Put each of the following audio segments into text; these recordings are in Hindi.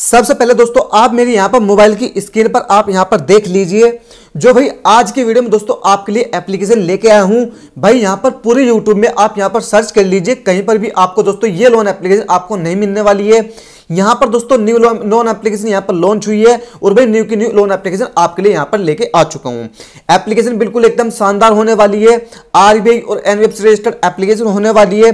सबसे पहले दोस्तों आप मेरे यहाँ पर मोबाइल की स्क्रीन पर आप यहाँ पर देख लीजिए जो भाई आज की वीडियो में दोस्तों आपके लिए एप्लीकेशन लेके आया हूँ भाई यहाँ पर पूरे यूट्यूब में आप यहाँ पर सर्च कर लीजिए कहीं पर भी आपको दोस्तों ये लोन एप्लीकेशन आपको नहीं मिलने वाली है यहां पर दोस्तों न्यू लोन एप्लीकेशन यहां पर लॉन्च हुई है और भाई न्यू की न्यू लोन एप्लीकेशन आपके लिए यहां पर लेके आ चुका हूं एप्लीकेशन बिल्कुल एकदम शानदार होने वाली है आरबीआई और एनवीएफ रजिस्टर्ड एप्लीकेशन होने वाली है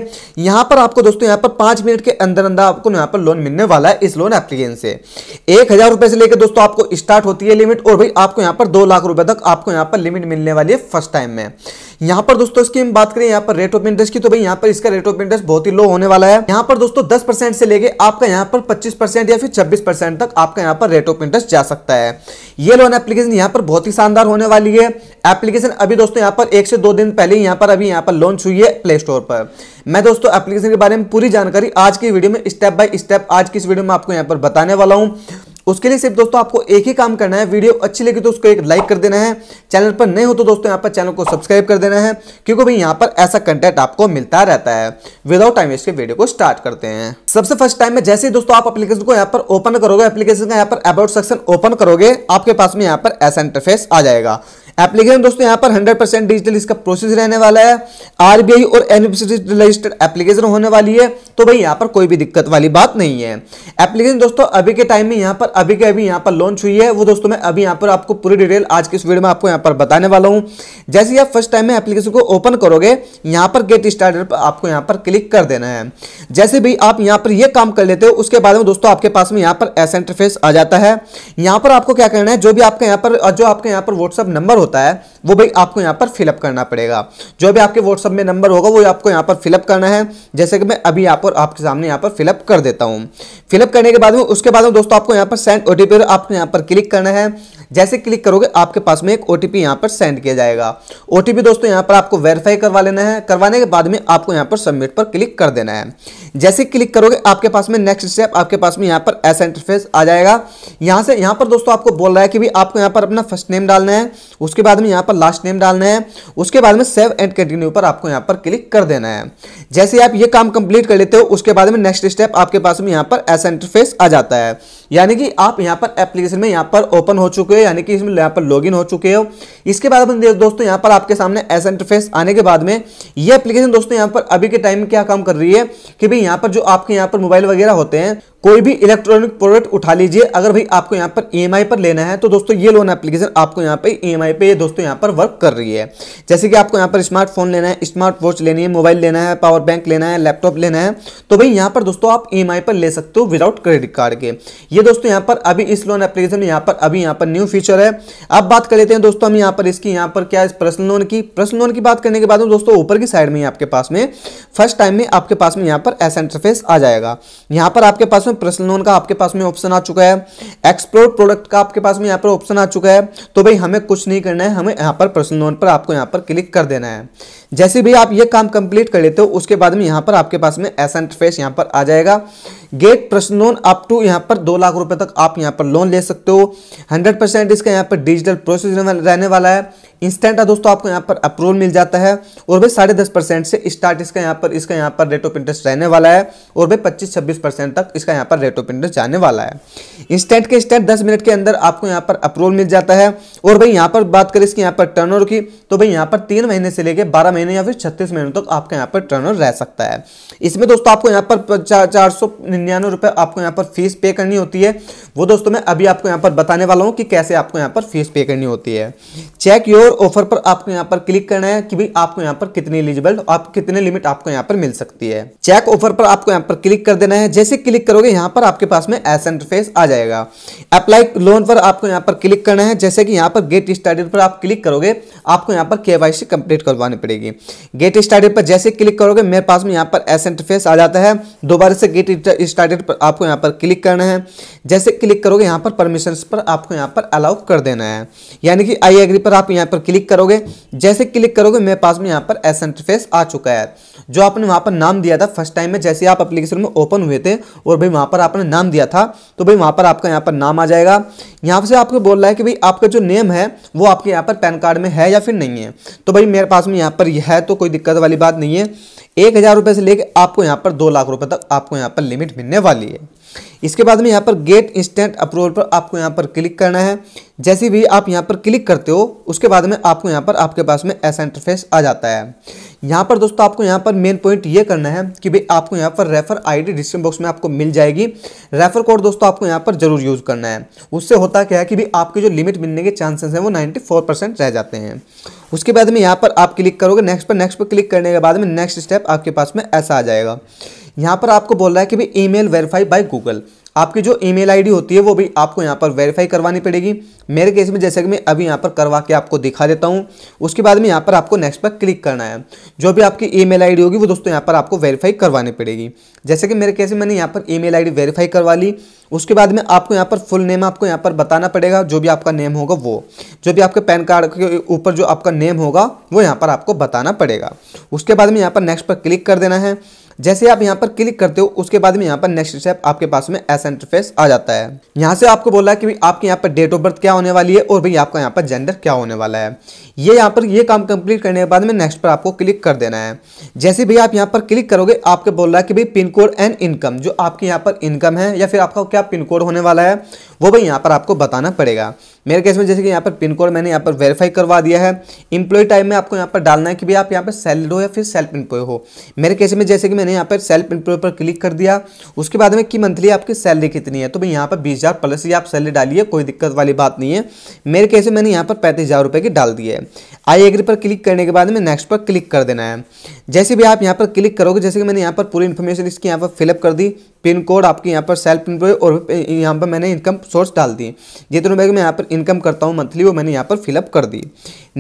यहां पर आपको दोस्तों यहां पर पांच मिनट के अंदर अंदर आपको यहां पर लोन मिलने वाला है इस लोन एप्लीकेशन से एक हजार रुपए से लेकर दोस्तों आपको स्टार्ट होती है लिमिट और भाई आपको यहां पर दो लाख रुपए तक आपको यहां पर लिमिट मिलने वाली है फर्स्ट टाइम में यहाँ पर दोस्तों इसकी हम बात करें यहाँ पर रेट ऑफ इंटरेस्ट की तो भाई यहाँ पर इसका रेट ऑफ इंटरेस्ट बहुत ही लो होने वाला है यहाँ पर दोस्तों दस परसेंट से लेके आपका यहाँ पर पच्चीस परसेंट या फिर छब्बीस परसेंट तक आपका यहाँ पर रेट ऑफ इंटरेस्ट जा सकता है ये लोन एप्लीकेशन यहाँ पर बहुत ही शानदार होने वाली है एप्लीकेशन अभी दोस्तों यहाँ पर एक से दो दिन पहले यहाँ पर अभी यहाँ पर लॉन्च हुई है प्ले स्टोर पर मैं दोस्तों एप्लीकेशन के बारे में पूरी जानकारी आज की वीडियो में स्टेप बाय स्टेप आज की इस वीडियो में आपको यहाँ पर बताने वाला हूँ उसके लिए सिर्फ दोस्तों आपको एक ही काम करना है वीडियो अच्छी लगी तो उसको एक लाइक कर देना है चैनल पर नहीं हो तो दोस्तों यहाँ पर चैनल को सब्सक्राइब कर देना है क्योंकि भाई यहाँ पर ऐसा कंटेंट आपको मिलता रहता है विदाउट टाइम इसके वीडियो को स्टार्ट करते हैं सबसे फर्स्ट टाइम में जैसे ही दोस्तों आप एप्लीकेशन को यहाँ पर ओपन करोगे एप्लीकेशन का यहाँ पर अबाउट सेक्शन ओपन करोगे आपके पास में यहाँ पर ऐसा इंटरफेस आ जाएगा एप्लीकेशन दोस्तों यहाँ पर 100 परसेंट डिजिटल इसका प्रोसेस रहने वाला है आरबीआई और एनबीसी रजिस्टर्ड एप्लीकेशन होने वाली है तो भाई यहाँ पर कोई भी दिक्कत वाली बात नहीं है एप्लीकेशन दोस्तों अभी के टाइम में यहाँ पर अभी के अभी यहाँ पर लॉन्च हुई है वो दोस्तों मैं अभी यहाँ पर आपको पूरी डिटेल आज की इस वीडियो में आपको यहाँ पर बताने वाला हूँ जैसे ही आप फर्स्ट टाइम में एप्लीकेशन को ओपन करोगे यहाँ पर गेट स्टार्टर पर आपको यहाँ पर क्लिक कर देना है जैसे भी आप यहाँ पर यह काम कर लेते हो उसके बाद में दोस्तों आपके पास में यहाँ पर एस इंटरफेस आ जाता है यहाँ पर आपको क्या करना है जो भी आपका यहाँ पर जो आपका यहाँ पर व्हाट्सअप नंबर होता है वो भाई आपको यहाँ पर फिलअप करना पड़ेगा जो भी आपके व्हाट्सअप में नंबर होगा वो आपको यहाँ पर फिलअप करना है जैसे कि मैं अभी यहाँ पर आपके सामने यहाँ पर फिलअप कर देता हूँ फिलअप करने के बाद में उसके बाद में दोस्तों आपको यहाँ पर सेंड ओ टी आपको यहाँ पर क्लिक करना है जैसे क्लिक करोगे आपके पास में एक ओ टी यहाँ पर सेंड किया जाएगा ओ दोस्तों यहाँ पर आपको वेरीफाई करवा लेना है करवाने के बाद में आपको यहाँ पर सबमिट पर क्लिक कर देना है जैसे क्लिक करोगे आपके पास में नेक्स्ट स्टेप आपके पास में यहाँ पर ऐसा इंटरफेस आ जाएगा यहाँ से यहाँ पर दोस्तों आपको बोल रहा है कि भी आपको यहाँ पर अपना फर्स्ट नेम डालना है उसके बाद में यहाँ पर लास्ट नेम डालना है उसके बाद में सेव एंड कंटिन्यू पर आपको यहाँ पर क्लिक कर देना है जैसे आप ये काम कंप्लीट कर लेते हो उसके बाद में नेक्स्ट स्टेप आपके पास में यहाँ पर ऐसा इंटरफेस आ जाता है यानी कि आप यहाँ पर एप्लीकेशन में यहाँ पर ओपन हो चुके हो यानी कि इसमें यहाँ पर लॉगिन हो चुके हो इसके बाद अपने दोस्तों यहाँ पर आपके सामने एस इंटरफेस आने के बाद में ये एप्लीकेशन दोस्तों यहाँ पर अभी के टाइम क्या काम कर रही है कि भाई यहाँ पर जो आपके यहाँ पर मोबाइल वगैरह होते हैं कोई भी इलेक्ट्रॉनिक प्रोडक्ट उठा लीजिए अगर भाई आपको यहाँ पर ई पर लेना है तो दोस्तों ये लोन एप्लीकेशन आपको यहाँ पर ई पे ये दोस्तों यहाँ पर वर्क कर रही है जैसे कि आपको यहाँ पर स्मार्टफोन लेना है स्मार्ट वॉच लेनी है मोबाइल लेना है पावर बैंक लेना है लैपटॉप लेना है तो भाई यहाँ पर दोस्तों आप ई पर ले सकते हो विदाउट क्रेडिट कार्ड के ये दोस्तों यहाँ पर अभी इस लोन एप्लीकेशन में यहाँ पर अभी यहाँ पर न्यू फीचर है अब बात कर लेते हैं दोस्तों हम यहाँ पर इसकी यहाँ पर क्या पर्सनल लोन की पर्सनल लोन की बात करने के बाद दोस्तों ऊपर की साइड में आपके पास में फर्स्ट टाइम में आपके पास में यहाँ पर ऐसा इंटरफेस आ जाएगा यहाँ पर आपके पास में पर्सनल लोन का आपके पास में ऑप्शन आ चुका है एक्सप्लोर प्रोडक्ट का आपके पास में यहाँ पर ऑप्शन आ चुका है तो भाई हमें कुछ नहीं करना है हमें यहाँ पर पर्सनल लोन पर आपको यहाँ पर क्लिक कर देना है जैसे भी आप ये काम कंप्लीट कर लेते हो उसके बाद में यहाँ पर आपके पास में ऐसा इंटरफेस यहाँ पर आ जाएगा get personal loan up to यहाँ पर दो लाख रुपए तक आप यहाँ पर लोन ले सकते हो हंड्रेड परसेंट इसका यहाँ पर डिजिटल प्रोसेस रहने वाला है इंस्टेंट है दोस्तों आपको यहाँ पर अप्रूवल मिल जाता है और भाई साढ़े दस परसेंट से स्टार्ट इसका यहाँ पर इसका यहाँ पर रेट ऑफ इंटरेस्ट रहने वाला है और भाई पच्चीस छब्बीस परसेंट तक इसका यहाँ पर रेट ऑफ इंटरेस्ट जाने वाला है इंस्टेंट के इंस्टेंट दस मिनट के अंदर आपको यहाँ पर अप्रूवल मिल जाता है और भाई यहाँ पर बात करें इसकी यहाँ पर टर्न की तो भाई यहाँ पर तीन महीने से लेकर बारह महीने या फिर छत्तीस महीनों तक आपके यहाँ पर टर्न रह सकता है इसमें दोस्तों आपको यहाँ पर चार सौ निन्यानवे आपको यहाँ पर फीस पे करनी होती है वो दोस्तों मैं अभी आपको यहाँ पर बताने वाला हूँ कि कैसे आपको यहाँ पर फीस पे करनी होती है चेक योर और ऑफर पर आपको यहाँ पर क्लिक करना है कि भाई आपको यहाँ पर कितनी एलिजिबल आप कितने लिमिट आपको यहाँ पर मिल सकती है चेक ऑफर पर आपको यहाँ पर क्लिक कर देना है जैसे क्लिक करोगे यहाँ पर आपके पास में एस इंटरफेस आ जाएगा अप्लाई लोन पर आपको यहाँ पर क्लिक करना है जैसे कि यहाँ पर गेट स्टार्टेड पर आप क्लिक करोगे आपको यहाँ पर के कंप्लीट करवानी पड़ेगी गेट स्टार्टेड पर जैसे क्लिक करोगे मेरे पास में यहाँ पर एस इंटरफेस आ जाता है दोबारा से गेट स्टार्टेड पर आपको यहाँ पर क्लिक करना है जैसे क्लिक करोगे यहाँ पर परमिशन पर आपको यहाँ पर अलाउ कर देना है यानी कि आई एग्री पर आप यहाँ पर पर क्लिक करोगे जैसे क्लिक करोगे मेरे पास में यहाँ पर एस इंटरफेस आ चुका है जो आपने वहाँ पर नाम दिया था फर्स्ट टाइम में जैसे आप एप्लीकेशन में ओपन हुए थे और भाई वहाँ पर आपने नाम दिया था तो भाई वहाँ पर आपका यहाँ पर नाम आ जाएगा यहाँ से आपको बोल रहा है कि भाई आपका जो नेम है वो आपके यहाँ पर पैन कार्ड में है या फिर नहीं है तो भाई मेरे पास में यहाँ पर यह है तो कोई दिक्कत वाली बात नहीं है एक हज़ार रुपये से लेकर आपको यहाँ पर दो लाख रुपए तक आपको यहाँ पर लिमिट मिलने वाली है इसके बाद में यहाँ पर गेट इंस्टेंट अप्रूवल पर आपको यहाँ पर क्लिक करना है जैसे भी आप यहाँ पर क्लिक करते हो उसके बाद में आपको यहाँ पर आपके पास में ऐसा इंटरफेस आ जाता है यहाँ पर दोस्तों आपको यहाँ पर मेन पॉइंट ये करना है कि भाई आपको यहाँ पर रेफर आईडी डिस्क्रिप्शन बॉक्स में आपको मिल जाएगी रेफर कोड दोस्तों आपको यहाँ पर जरूर यूज़ करना है उससे होता क्या है कि भाई आपके जो लिमिट मिलने के चांसेस हैं वो नाइन्टी रह जाते हैं उसके बाद में यहाँ पर आप क्लिक करोगे नेक्स्ट पर नेक्स्ट पर क्लिक करने के बाद में नेक्स्ट स्टेप आपके पास में ऐसा आ जाएगा यहाँ पर आपको बोल रहा है कि भाई e mail verify by Google आपकी जो ईमेल आईडी होती है वो भी आपको यहाँ पर वेरीफाई करवानी पड़ेगी मेरे केस में जैसे कि मैं अभी यहाँ पर करवा के आपको दिखा देता हूँ उसके बाद में यहाँ पर आपको नेक्स्ट पर क्लिक करना है जो भी आपकी ईमेल आईडी होगी वो दोस्तों यहाँ पर आपको वेरीफाई करवानी पड़ेगी जैसे कि मेरे केस में मैंने यहाँ पर ई मेल वेरीफाई करवा ली उसके बाद में आपको यहाँ पर फुल नेम आपको यहाँ पर बताना पड़ेगा जो भी आपका नेम होगा वो जो भी आपके पैन कार्ड के ऊपर जो आपका नेम होगा वो यहाँ पर आपको बताना पड़ेगा उसके बाद में यहाँ पर नेक्स्ट पर क्लिक कर देना है जैसे आप यहाँ पर क्लिक करते हो उसके बाद में यहाँ पर नेक्स्ट स्टेप आपके पास में ऐसा इंटरफेस आ जाता है यहाँ से आपको बोला है कि आपके यहाँ पर डेट ऑफ बर्थ क्या होने वाली है और भाई आपका यहाँ पर जेंडर क्या होने वाला है ये यहाँ पर ये काम कंप्लीट करने के बाद में नेक्स्ट पर आपको क्लिक कर देना है जैसे भी आप यहाँ पर क्लिक करोगे आपको बोल रहा है कि भाई पिन कोड एंड इनकम जो आपके यहाँ पर इनकम है या फिर आपका क्या पिन कोड होने वाला है वो भाई यहाँ पर आपको बताना पड़ेगा मेरे केस में जैसे कि यहाँ पर पिन कोड मैंने यहाँ पर वेरीफाई करवा दिया है इम्प्लॉय टाइम में आपको यहाँ पर डालना है कि भाई आप यहाँ पर सैलरी हो या फिर सेल्फ एम्प्लॉय हो मेरे केस में जैसे कि मैंने मैंने यहाँ पर सेल्फ एम्प्लॉय पर क्लिक कर दिया उसके बाद में कि मंथली आपकी सैलरी कितनी है तो भाई यहाँ पर बीस हज़ार प्लस ही आप सैलरी डालिए कोई दिक्कत वाली बात नहीं है मेरे कैसे मैंने यहाँ पर पैंतीस हज़ार रुपये की डाल दी है आई एग्री पर क्लिक करने के बाद में नेक्स्ट पर क्लिक कर देना है जैसे भी आप यहाँ पर क्लिक करोगे जैसे कि मैंने यहाँ पर पूरी इन्फॉर्मेशन इसकी यहाँ पर फिलअप कर दी पिन कोड आपके यहाँ पर सेल्फ एम्प्लॉय और यहाँ पर मैंने इनकम सोर्स डाल दी जितने रुपये मैं यहाँ पर इनकम करता हूँ मंथली वो मैंने यहाँ पर फिलअप कर दी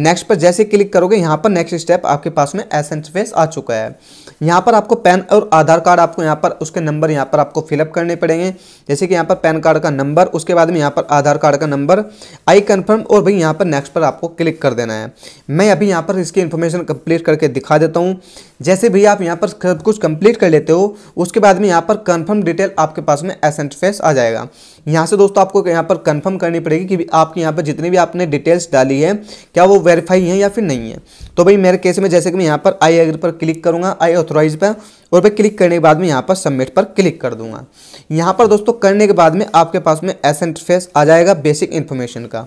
नेक्स्ट पर जैसे क्लिक करोगे यहाँ पर नेक्स्ट स्टेप आपके पास में एस फेस आ चुका है यहाँ पर आपको पैन पैन और आधार कार्ड आपको यहाँ पर उसके नंबर यहाँ पर आपको फिलअप करने पड़ेंगे जैसे कि यहाँ पर पैन कार्ड का नंबर उसके बाद में यहाँ पर आधार कार्ड का नंबर आई कन्फर्म और भाई यहाँ पर नेक्स्ट पर आपको क्लिक कर देना है मैं अभी यहाँ पर इसकी इन्फॉर्मेशन कंप्लीट करके दिखा देता हूँ जैसे भी आप यहाँ पर सब कुछ कंप्लीट कर लेते हो उसके बाद में यहाँ पर कन्फर्म डिटेल आपके पास में एसेंट फेस आ जाएगा यहाँ से दोस्तों आपको यहाँ पर कंफर्म करनी पड़ेगी कि आपके यहाँ पर जितनी भी आपने डिटेल्स डाली है क्या वो वेरीफाई है या फिर नहीं है तो भाई मेरे केस में जैसे कि मैं यहाँ पर आई एग्री पर क्लिक करूँगा आई ऑथोराइज पर और पे क्लिक करने के बाद में यहाँ पर सबमिट पर क्लिक कर दूंगा यहाँ पर दोस्तों करने के बाद में आपके पास में ऐसा इंटरफेस आ जाएगा बेसिक इन्फॉर्मेशन का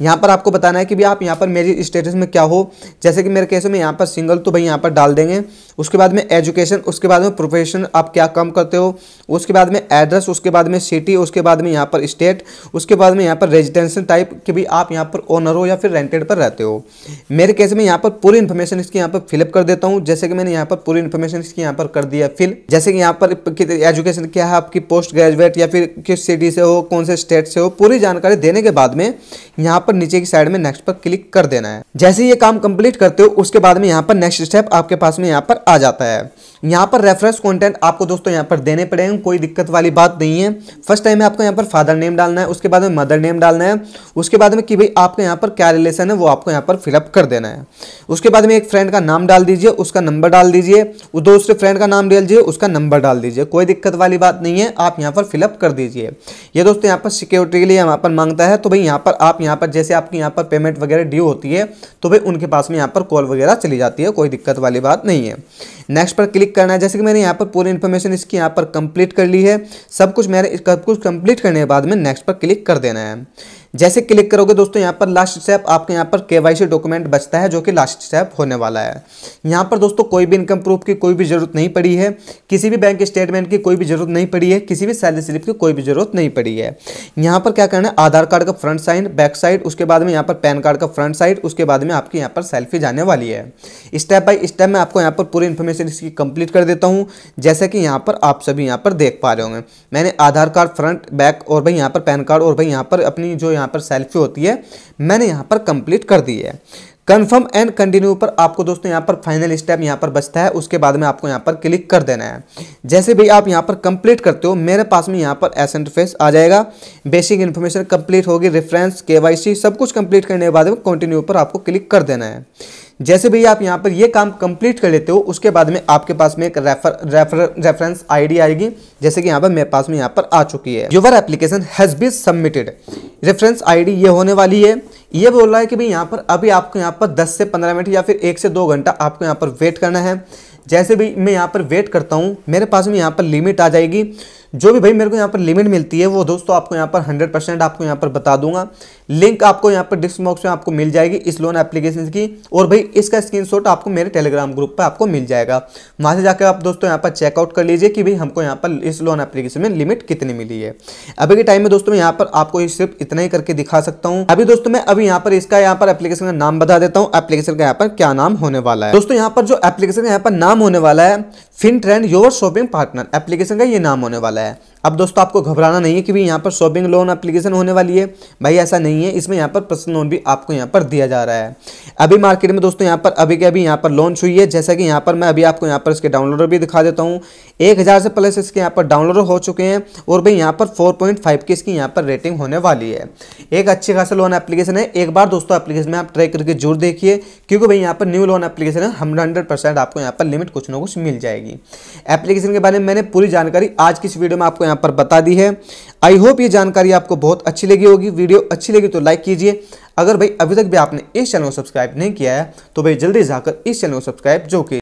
यहाँ पर आपको बताना है कि भी आप यहाँ पर मेरी स्टेटस में क्या हो जैसे कि मेरे केस में यहाँ पर सिंगल तो भाई यहाँ पर डाल देंगे उसके बाद में एजुकेशन उसके बाद में प्रोफेशन आप क्या कम करते हो उसके बाद में एड्रेस उसके बाद में सिटी उसके बाद में यहाँ यहाँ पर स्टेट उसके बाद में यहाँ पर रेजिडेंशियल टाइप के भी आप यहाँ पर ओनर हो या फिर रेंटेड पर रहते हो मेरे केस में यहाँ पर पूरी इन्फॉर्मेशन इसकी यहाँ पर फिलअप कर देता हूँ जैसे कि मैंने यहाँ पर पूरी इन्फॉर्मेशन इसकी यहाँ पर कर दिया फिल जैसे कि यहाँ पर एजुकेशन क्या है आपकी पोस्ट ग्रेजुएट या फिर किस सिटी से हो कौन से स्टेट से हो पूरी जानकारी देने के बाद में यहाँ पर नीचे की साइड में नेक्स्ट पर क्लिक कर देना है जैसे ये काम कंप्लीट करते हो उसके बाद में यहाँ पर नेक्स्ट स्टेप आपके पास में यहाँ पर आ जाता है यहाँ पर रेफरेंस कंटेंट आपको दोस्तों यहाँ पर देने पड़ेंगे कोई दिक्कत वाली बात नहीं है फर्स्ट टाइम है आपको यहाँ पर पर फादर नेम डालना है उसके बाद में मदर नेम डालना है उसके बाद में कि भाई आपका यहाँ पर क्या रिलेशन है वो आपको यहाँ पर फिलअप कर देना है उसके बाद में एक फ्रेंड का नाम डाल दीजिए उसका नंबर डाल दीजिए दूसरे फ्रेंड का नाम डाल दीजिए उसका नंबर डाल दीजिए कोई दिक्कत वाली बात नहीं है आप यहाँ पर फिलअप कर दीजिए ये दोस्तों यहाँ पर सिक्योरिटी के लिए यहाँ पर मांगता है तो भाई यहाँ पर आप यहाँ पर जैसे आपकी यहाँ पर पेमेंट वगैरह ड्यू होती है तो भाई उनके पास में यहाँ पर कॉल वगैरह चली जाती है कोई दिक्कत वाली बात नहीं है नेक्स्ट पर क्लिक करना है जैसे कि मैंने यहाँ पर पूरी इन्फॉर्मेशन इसकी यहाँ पर कंप्लीट कर ली है सब कुछ मैंने सब कुछ कंप्लीट कर लेने के बाद में नेक्स्ट पर क्लिक कर देना है जैसे क्लिक करोगे दोस्तों यहाँ पर लास्ट स्टेप आपके यहाँ पर केवाईसी डॉक्यूमेंट बचता है जो कि लास्ट स्टेप होने वाला है यहाँ पर दोस्तों कोई भी इनकम प्रूफ की कोई भी ज़रूरत नहीं पड़ी है किसी भी बैंक स्टेटमेंट की कोई भी ज़रूरत नहीं पड़ी है किसी भी सैलरी स्लिप की कोई भी ज़रूरत नहीं पड़ी है यहाँ पर क्या करना है आधार कार्ड का फ्रंट साइड बैक साइड उसके बाद में यहाँ पर पैन कार्ड का फ्रंट साइड उसके बाद में आपकी यहाँ पर सेल्फी जाने वाली है स्टेप बाई स्टेप मैं आपको यहाँ पर पूरी इन्फॉर्मेशन इसकी कंप्लीट कर देता हूँ जैसे कि यहाँ पर आप सभी यहाँ पर देख पा रहे होंगे मैंने आधार कार्ड फ्रंट बैक और भाई यहाँ पर पैन कार्ड और भाई यहाँ पर अपनी जो यहाँ यहाँ पर सेल्फी होती है मैंने यहाँ पर कंप्लीट कर दी है कन्फर्म एंड कंटिन्यू पर आपको दोस्तों यहाँ पर फाइनल स्टेप यहाँ पर बचता है उसके बाद में आपको यहाँ पर क्लिक कर देना है जैसे भी आप यहाँ पर कंप्लीट करते हो मेरे पास में यहाँ पर एस इंटरफेस आ जाएगा बेसिक इन्फॉर्मेशन कंप्लीट होगी रेफरेंस केवाईसी सब कुछ कंप्लीट करने के बाद में कंटिन्यू पर आपको क्लिक कर देना है जैसे भैया आप यहाँ पर ये काम कंप्लीट कर लेते हो उसके बाद में आपके पास में एक रेफर रेफर रेफरेंस आईडी आएगी जैसे कि यहाँ पर मेरे पास में यहाँ पर आ चुकी है your application has been submitted reference ID ये होने वाली है ये बोल रहा है कि भाई यहाँ पर अभी आपको यहाँ पर 10 से 15 मिनट या फिर एक से दो घंटा आपको यहाँ पर वेट करना है जैसे भी मैं यहाँ पर वेट करता हूँ मेरे पास में यहाँ पर लिमिट आ जाएगी जो भी भाई मेरे को यहाँ पर लिमिट मिलती है वो दोस्तों आपको यहाँ पर हंड्रेड परसेंट आपको यहाँ पर बता दूंगा लिंक आपको यहाँ पर डिस्क बॉक्स में आपको मिल जाएगी इस लोन एप्लीकेशन की और भाई इसका स्क्रीनशॉट आपको मेरे टेलीग्राम ग्रुप पर आपको मिल जाएगा वहाँ से जाकर आप दोस्तों यहाँ पर चेकआउट कर लीजिए कि भाई हमको यहाँ पर इस लोन एप्लीकेशन में लिमिट कितनी मिली है अभी के टाइम में दोस्तों यहाँ पर आपको सिर्फ इतना ही करके दिखा सकता हूँ अभी दोस्तों मैं अभी यहाँ पर इसका यहाँ पर एप्लीकेशन का नाम बता देता हूँ एप्लीकेशन का यहाँ पर क्या नाम होने वाला है दोस्तों यहाँ पर जो एप्लीकेशन का यहाँ पर नाम होने वाला है Fin Trend your shopping partner application का ये नाम होने वाला है वाला है अब दोस्तों आपको घबराना नहीं है कि भाई यहाँ पर शॉपिंग लोन एप्लीकेशन होने वाली है भाई ऐसा नहीं है इसमें यहाँ पर पर्सनल लोन भी आपको यहाँ पर दिया जा रहा है अभी मार्केट में दोस्तों यहाँ पर अभी के अभी यहाँ पर लॉन्च हुई है जैसा कि यहाँ पर मैं अभी आपको यहाँ पर इसके डाउनलोडर भी दिखा देता हूँ एक से प्लस इसके यहाँ पर डाउनलोडर हो चुके हैं और भाई यहाँ पर फोर पॉइंट इसकी यहाँ पर रेटिंग होने वाली है एक अच्छी खासा लोन एप्लीकेशन है एक बार दोस्तों एप्लीकेशन में आप ट्राई करके जरूर देखिए क्योंकि भाई यहाँ पर न्यू लोन एप्लीकेशन है हंड्रेड आपको यहाँ पर लिमिट कुछ ना कुछ मिल जाएगी एप्लीकेशन के बारे में मैंने पूरी जानकारी आज की इस वीडियो वीडियो में आपको यहाँ पर बता दी है आई होप ये जानकारी आपको बहुत अच्छी लगी होगी वीडियो अच्छी लगी तो लाइक कीजिए अगर भाई अभी तक भी आपने इस चैनल को सब्सक्राइब नहीं किया है तो भाई जल्दी जाकर इस चैनल को सब्सक्राइब जो कि